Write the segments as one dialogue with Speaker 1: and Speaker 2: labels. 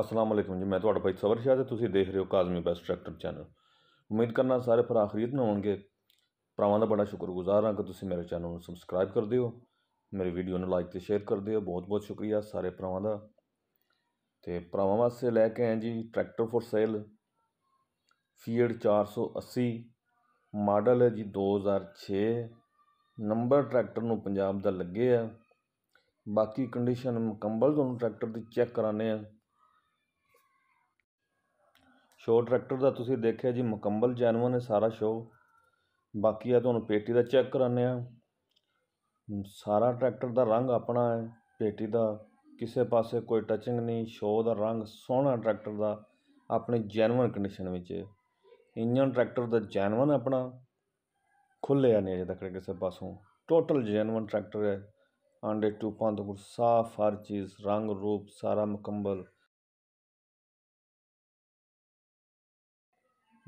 Speaker 1: ਅਸਲਾਮ ਅਲੈਕੁਮ ਜੀ ਮੈਂ ਤੁਹਾਡਾ ਭਾਈ ਸਵਰ ਸ਼ਾਹ ਤੇ ਤੁਸੀਂ ਦੇਖ ਰਹੇ ਹੋ ਕਾਜ਼ਮੀ ਬੈਸਟ ਟਰੈਕਟਰ ਚੈਨਲ ਉਮੀਦ ਕਰਨਾ ਸਾਰੇ ਭਰਾ ਖਰੀਦ ਨਾ ਹੋਣਗੇ ਭਰਾਵਾਂ ਦਾ ਬੜਾ ਸ਼ੁਕਰਗੁਜ਼ਾਰ ਹਾਂ ਕਿ ਤੁਸੀਂ ਮੇਰੇ ਚੈਨਲ ਨੂੰ ਸਬਸਕ੍ਰਾਈਬ ਕਰਦੇ ਹੋ ਮੇਰੀ ਵੀਡੀਓ ਨੂੰ ਲਾਈਕ ਤੇ ਸ਼ੇਅਰ ਕਰਦੇ ਹੋ ਬਹੁਤ-ਬਹੁਤ ਸ਼ੁਕਰੀਆ ਸਾਰੇ ਭਰਾਵਾਂ ਦਾ ਤੇ ਪਰਾਂ ਵਾਸਤੇ ਲੈ ਕੇ ਆਏ ਜੀ ਟਰੈਕਟਰ ਫੋਰ ਸੇਲ ਫੀਅਰ 480 ਮਾਡਲ ਹੈ ਜੀ 2006 ਨੰਬਰ ਟਰੈਕਟਰ ਨੂੰ ਪੰਜਾਬ ਦਾ ਲੱਗੇ ਆ ਬਾਕੀ ਕੰਡੀਸ਼ਨ ਮੁਕੰਮਲ ਤੁਹਾਨੂੰ ਟਰੈਕਟਰ ਦੀ ਚੈੱਕ ਕਰਾਣੇ ਆ ਸ਼ੋ ਟਰੈਕਟਰ ਦਾ ਤੁਸੀਂ ਦੇਖਿਆ ਜੀ ਮੁਕੰਮਲ ਜੈਨੂਅਨ ਹੈ ਸਾਰਾ ਸ਼ੋ ਬਾਕੀ ਆ ਤੁਹਾਨੂੰ ਪੇਟੀ ਦਾ ਚੈੱਕ ਕਰਾਨੇ ਆ ਸਾਰਾ ਟਰੈਕਟਰ ਦਾ ਰੰਗ ਆਪਣਾ ਹੈ ਪੇਟੀ ਦਾ ਕਿਸੇ ਪਾਸੇ ਕੋਈ ਟਚਿੰਗ ਨਹੀਂ ਸ਼ੋ ਦਾ ਰੰਗ ਸੋਹਣਾ ਟਰੈਕਟਰ ਦਾ ਆਪਣੇ ਜੈਨੂਅਨ ਕੰਡੀਸ਼ਨ ਵਿੱਚ ਇੰਜਨ ਟਰੈਕਟਰ ਦਾ ਜੈਨੂਅਨ ਆਪਣਾ ਖੁੱਲਿਆ ਨਹੀਂ ਅਜੇ ਤੱਕ ਕਿਸੇ ਪਾਸੋਂ ਟੋਟਲ ਜੈਨੂਅਨ ਟਰੈਕਟਰ ਹੈ ਆਂਡੇ ਟੂਪਾਂ ਤੋਂ ਸਾਫ ਹਰ ਚੀਜ਼ ਰੰਗ ਰੂਪ ਸਾਰਾ ਮੁਕੰਮਲ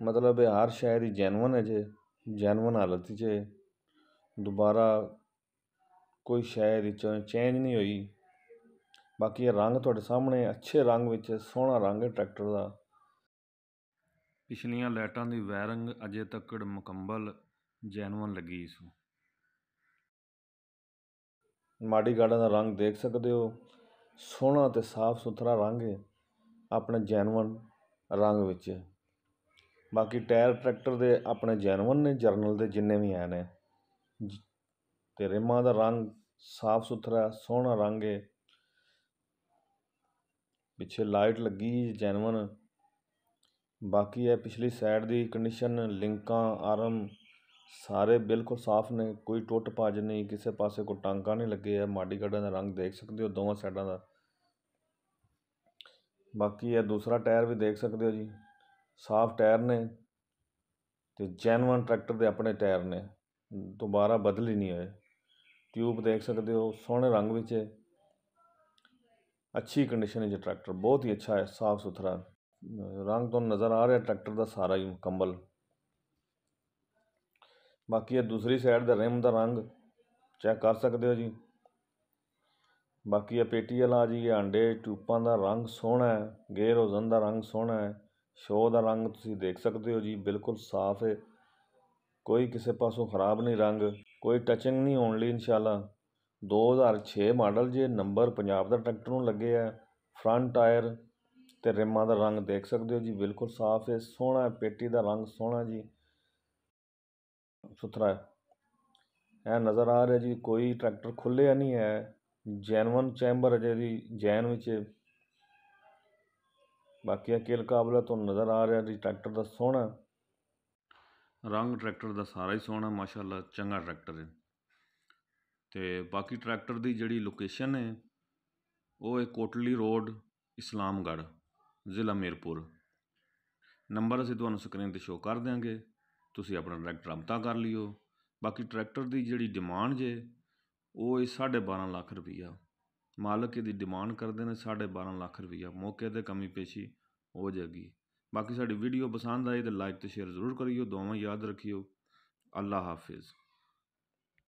Speaker 1: ਮਤਲਬ ਇਹ ਹਰ ਸ਼ਾਇਰੀ ਜੈਨੂਨ ਹੈ ਜੇ ਜੈਨੂਨ ਹਾਲਤ 'ਚ ਦੁਬਾਰਾ ਕੋਈ ਸ਼ਾਇਰੀ 'ਚ ਚੇਂਜ ਨਹੀਂ ਹੋਈ ਬਾਕੀ ਇਹ ਰੰਗ ਤੁਹਾਡੇ ਸਾਹਮਣੇ ਅੱਛੇ ਰੰਗ ਵਿੱਚ ਸੋਹਣਾ ਰੰਗ ਹੈ ਟਰੈਕਟਰ ਦਾ ਪਿਛਲੀਆਂ ਲਾਈਟਾਂ ਦੀ ਵਾਇਰਿੰਗ ਅਜੇ ਤੱਕ ਮੁਕੰਮਲ ਜੈਨੂਨ ਲੱਗੀ ਇਸ ਨੂੰ ਮਾੜੀ ਗਾੜਾ ਦਾ ਰੰਗ ਦੇਖ ਸਕਦੇ ਹੋ ਸੋਹਣਾ ਤੇ ਸਾਫ਼ ਸੁਥਰਾ ਰੰਗ ਹੈ ਆਪਣਾ ਜੈਨੂਨ ਰੰਗ ਵਿੱਚ ਬਾਕੀ ਟਾਇਰ ਟਰੈਕਟਰ ਦੇ ਆਪਣੇ ਜੈਨੂਅਨ ਨੇ ਜਰਨਲ ਦੇ ਜਿੰਨੇ ਵੀ ਆਏ ਨੇ ਤੇ ਰਿਮਾਂ ਦਾ ਰੰਗ ਸਾਫ ਸੁਥਰਾ ਸੋਹਣਾ ਰੰਗ ਹੈ ਪਿੱਛੇ ਲਾਈਟ ਲੱਗੀ ਜੈਨੂਅਨ ਬਾਕੀ ਇਹ ਪਿਛਲੀ ਸਾਈਡ ਦੀ ਕੰਡੀਸ਼ਨ ਲਿੰਕਾਂ ਆਰਮ ਸਾਰੇ ਬਿਲਕੁਲ ਸਾਫ਼ ਨੇ ਕੋਈ ਟੁੱਟ ਭੱਜ ਨਹੀਂ ਕਿਸੇ ਪਾਸੇ ਕੋ ਟਾਂਕਾ ਨਹੀਂ ਲੱਗੇ ਆ ਮਾਡੀ ਗੱਡਾਂ ਦਾ ਰੰਗ ਦੇਖ ਸਕਦੇ ਹੋ ਦੋਵਾਂ ਸਾਈਡਾਂ ਦਾ ਬਾਕੀ ਇਹ ਦੂਸਰਾ ਟਾਇਰ ਵੀ ਦੇਖ ਸਕਦੇ ਹੋ ਜੀ ਸਾਫ ਟਾਇਰ ਨੇ ਤੇ ਜੈਨੂਨ ਟਰੈਕਟਰ ਦੇ ਆਪਣੇ ਟਾਇਰ ਨੇ ਦੁਬਾਰਾ ਬਦਲ ਹੀ ਨਹੀਂ ਹੋਏ ਟਿਊਬ ਦੇਖ ਸਕਦੇ ਹੋ ਸੋਹਣੇ ਰੰਗ ਵਿੱਚ ਹੈ ਅੱਛੀ ਕੰਡੀਸ਼ਨ ਵਿੱਚ ਟਰੈਕਟਰ ਬਹੁਤ ਹੀ ਅੱਛਾ ਹੈ ਸਾਫ ਸੁਥਰਾ ਰੰਗ ਤੋਂ ਨਜ਼ਰ ਆ ਰਿਹਾ ਟਰੈਕਟਰ ਦਾ ਸਾਰਾ ਹੀ ਮੁਕੰਮਲ ਬਾਕੀ ਇਹ ਦੂਸਰੀ ਸਾਈਡ ਦਾ ਰਿਮ ਦਾ ਰੰਗ ਚੈੱਕ ਕਰ ਸਕਦੇ ਹੋ ਜੀ ਬਾਕੀ ਇਹ ਪੇਟੀ ਵਾਲਾ ਜੀ ਇਹ ਅੰਡੇ ਟੂਪਾਂ ਦਾ ਰੰਗ ਸੋਹਣਾ ਹੈ ਗੇਅਰ ਹੋਜ਼ਨ ਦਾ ਰੰਗ ਸੋਹਣਾ ਹੈ ਸ਼ੋ ਦਾ ਰੰਗ ਤੁਸੀਂ ਦੇਖ ਸਕਦੇ ਹੋ ਜੀ ਬਿਲਕੁਲ ਸਾਫ਼ ਹੈ ਕੋਈ ਕਿਸੇ ਪਾਸੋਂ ਖਰਾਬ ਨਹੀਂ ਰੰਗ ਕੋਈ ਟਚਿੰਗ ਨਹੀਂ ਹੋਣ ਲਈ ਇਨਸ਼ਾਅੱਲਾ 2006 ਮਾਡਲ ਜੇ ਨੰਬਰ ਪੰਜਾਬ ਦਾ ਟਰੈਕਟਰ ਨੂੰ ਲੱਗੇ ਆ ਫਰੰਟ ਟਾਇਰ ਤੇ ਰਿਮਾਂ ਦਾ ਰੰਗ ਦੇਖ ਸਕਦੇ ਹੋ ਜੀ ਬਿਲਕੁਲ ਸਾਫ਼ ਹੈ ਸੋਹਣਾ ਪੇਟੀ ਦਾ ਰੰਗ ਸੋਹਣਾ ਜੀ ਸੁਥਰਾ ਹੈ ਇਹ ਨਜ਼ਰ ਆ ਰਿਹਾ ਜੀ ਕੋਈ ਟਰੈਕਟਰ ਖੁੱਲੇ ਨਹੀਂ ਹੈ ਜੈਨੂਨ ਚੈਂਬਰ ਜਿਹੜੀ ਜੈਨ ਵਿੱਚ ਬਾਕੀ ਅਕੇਲ ਕਾਬਲਾ ਤੁਹਾਨੂੰ ਨਜ਼ਰ ਆ ਰਿਹਾ ਜੀ ਟਰੈਕਟਰ ਦਾ ਸੋਹਣਾ ਰੰਗ ਟਰੈਕਟਰ ਦਾ ਸਾਰਾ ਹੀ ਸੋਹਣਾ ਮਾਸ਼ਾਅੱਲਾ ਚੰਗਾ ਟਰੈਕਟਰ ਹੈ ਤੇ ਬਾਕੀ ਟਰੈਕਟਰ ਦੀ ਜਿਹੜੀ ਲੋਕੇਸ਼ਨ ਹੈ ਉਹ ਹੈ ਕੋਟਲੀ ਰੋਡ ਇਸਲਾਮਗੜ ਜ਼ਿਲ੍ਹਾ ਮੇਰਪੁਰ ਨੰਬਰ ਅਸੀਂ ਤੁਹਾਨੂੰ ਸਕਰੀਨ ਤੇ ਸ਼ੋਅ ਕਰ ਦਿਆਂਗੇ ਤੁਸੀਂ ਆਪਣਾ ਡਾਇਰੈਕਟ ਰابطਾ ਕਰ ਲਿਓ ਬਾਕੀ ਟਰੈਕਟਰ ਦੀ ਜਿਹੜੀ ਡਿਮਾਂਡ ਜੇ ਉਹ ਹੈ 12.5 ਲੱਖ ਰੁਪਈਆ ਮਾਲਕ ਇਹਦੀ ਡਿਮਾਂਡ ਕਰਦੇ ਨੇ 12.5 ਲੱਖ ਰੁਪਈਆ ਮੌਕੇ ਤੇ ਕਮੀ ਪੇਸ਼ੀ ਹੋ ਜਾਗੀ ਬਾਕੀ ਸਾਡੀ ਵੀਡੀਓ ਪਸੰਦ ਆਈ ਤੇ ਲਾਈਕ ਤੇ ਸ਼ੇਅਰ ਜ਼ਰੂਰ ਕਰਿਓ ਦੋਵਾਂ ਯਾਦ ਰੱਖਿਓ ਅੱਲਾ ਹਾਫਿਜ਼